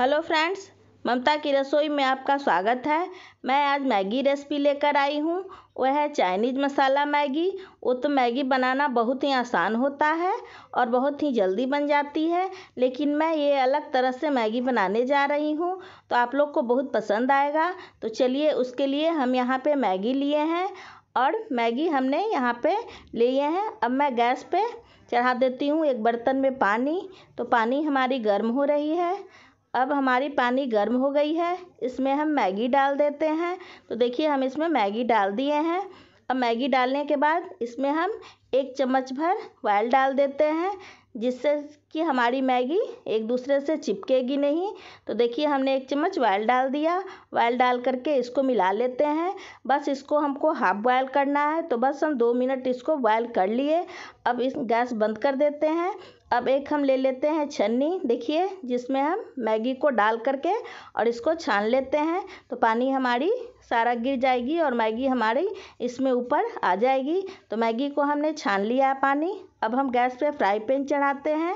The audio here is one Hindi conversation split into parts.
हेलो फ्रेंड्स ममता की रसोई में आपका स्वागत है मैं आज मैगी रेसिपी लेकर आई हूँ वह है चाइनीज मसाला मैगी वो तो मैगी बनाना बहुत ही आसान होता है और बहुत ही जल्दी बन जाती है लेकिन मैं ये अलग तरह से मैगी बनाने जा रही हूँ तो आप लोग को बहुत पसंद आएगा तो चलिए उसके लिए हम यहाँ पर मैगी लिए हैं और मैगी हमने यहाँ पर लिए हैं अब मैं गैस पर चढ़ा देती हूँ एक बर्तन में पानी तो पानी हमारी गर्म हो रही है अब हमारी पानी गर्म हो गई है इसमें हम मैगी डाल देते हैं तो देखिए हम इसमें मैगी डाल दिए हैं अब मैगी डालने के बाद इसमें हम एक चम्मच भर ऑयल डाल देते हैं जिससे कि हमारी मैगी एक दूसरे से चिपकेगी नहीं तो देखिए हमने एक चम्मच ऑयल डाल दिया ऑयल डाल करके इसको मिला लेते हैं बस इसको हमको हाफ बॉयल करना है तो बस हम दो मिनट इसको बॉयल कर लिए अब इस गैस बंद कर देते हैं अब एक हम ले लेते हैं छन्नी देखिए जिसमें हम मैगी को डाल करके और इसको छान लेते हैं तो पानी हमारी सारा गिर जाएगी और मैगी हमारी इसमें ऊपर आ जाएगी तो मैगी को हमने छान लिया पानी अब हम गैस पे फ्राई पैन चढ़ाते हैं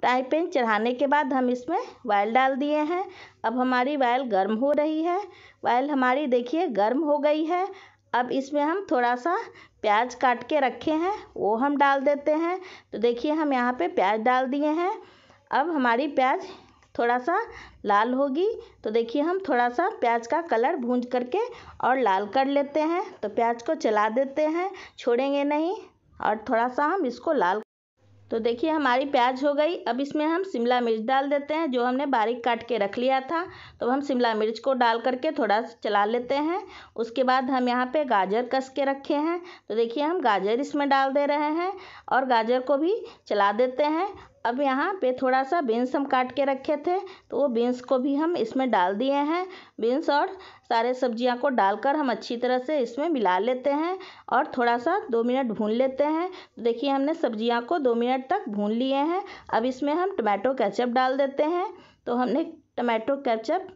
फ्राई पैन चढ़ाने के बाद हम इसमें वायल डाल दिए हैं अब हमारी वायल गर्म हो रही है वायल हमारी देखिए गर्म हो गई है अब इसमें हम थोड़ा सा प्याज काट के रखे हैं वो हम डाल देते हैं तो देखिए हम यहाँ पे प्याज डाल दिए हैं अब हमारी प्याज थोड़ा सा लाल होगी तो देखिए हम थोड़ा सा प्याज का कलर भूंज करके और लाल कर लेते हैं तो प्याज को चला देते हैं छोड़ेंगे नहीं और थोड़ा सा हम इसको लाल तो देखिए हमारी प्याज हो गई अब इसमें हम शिमला मिर्च डाल देते हैं जो हमने बारीक काट के रख लिया था तो हम शिमला मिर्च को डाल करके थोड़ा चला लेते हैं उसके बाद हम यहाँ पे गाजर कस के रखे हैं तो देखिए हम गाजर इसमें डाल दे रहे हैं और गाजर को भी चला देते हैं अब यहाँ पे थोड़ा सा बीन्स हम काट के रखे थे तो वो बीन्स को भी हम इसमें डाल दिए हैं बीन्स और सारे सब्जियाँ को डालकर हम अच्छी तरह से इसमें मिला लेते हैं और थोड़ा सा दो मिनट भून लेते हैं तो देखिए हमने सब्जियाँ को दो मिनट तक भून लिए हैं अब इसमें हम टमाटो कैचअप डाल देते हैं तो हमने टमाटो कैचअप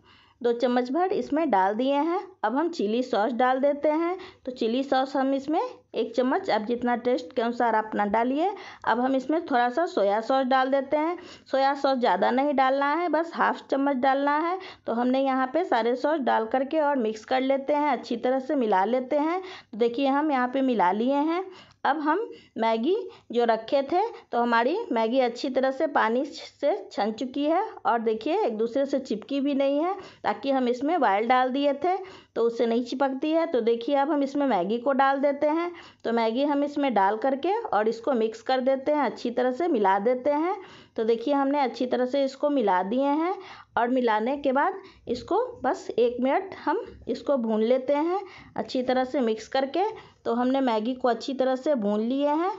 दो चम्मच भर इसमें डाल दिए हैं अब हम चिली सॉस डाल देते हैं तो चिली सॉस हम इसमें एक चम्मच अब जितना टेस्ट के अनुसार आप अपना डालिए अब हम इसमें थोड़ा सा सोया सॉस डाल देते हैं सोया सॉस ज़्यादा नहीं डालना है बस हाफ चम्मच डालना है तो हमने यहाँ पे सारे सॉस डाल करके और मिक्स कर लेते हैं अच्छी तरह से मिला लेते हैं तो देखिए हम यहाँ पे मिला लिए हैं अब हम मैगी जो रखे थे तो हमारी मैगी अच्छी तरह से पानी से छन चुकी है और देखिए एक दूसरे से चिपकी भी नहीं है ताकि हम इसमें वायल डाल दिए थे तो उससे नहीं चिपकती है तो देखिए अब हम इसमें मैगी को डाल देते हैं तो मैगी हम इसमें डाल करके और इसको मिक्स कर देते हैं अच्छी तरह से मिला देते हैं तो देखिए हमने अच्छी तरह से इसको मिला दिए हैं और मिलाने के बाद इसको बस एक मिनट हम इसको भून लेते हैं अच्छी तरह से मिक्स करके तो हमने मैगी को अच्छी तरह से भून लिए हैं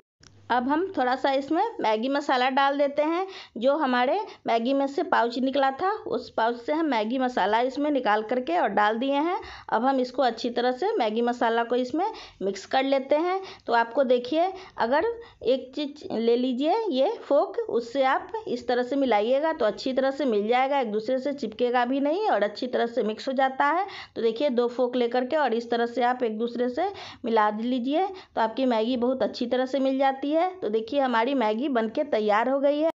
अब हम थोड़ा सा इसमें मैगी मसाला डाल देते हैं जो हमारे मैगी में से पाउच निकला था उस पाउच से हम मैगी मसाला इसमें निकाल करके और डाल दिए हैं अब हम इसको अच्छी तरह से मैगी मसाला को इसमें मिक्स कर लेते हैं तो आपको देखिए अगर एक चीज ले लीजिए ये फोक उससे आप इस तरह से मिलाइएगा तो अच्छी तरह से मिल जाएगा एक दूसरे से चिपकेगा भी नहीं और अच्छी तरह से मिक्स हो जाता है तो देखिए दो फोक लेकर के और इस तरह से आप एक दूसरे से मिला लीजिए तो आपकी मैगी बहुत अच्छी तरह से मिल जाती है है तो देखिए हमारी मैगी बनके तैयार हो गई है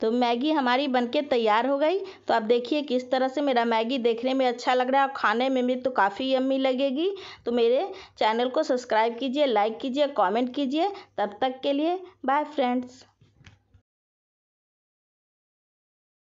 तो मैगी हमारी बनके तैयार हो गई तो आप देखिए किस तरह से मेरा मैगी देखने में अच्छा लग रहा है और खाने में भी तो काफ़ी यम्मी लगेगी तो मेरे चैनल को सब्सक्राइब कीजिए लाइक कीजिए कमेंट कीजिए तब तक के लिए बाय फ्रेंड्स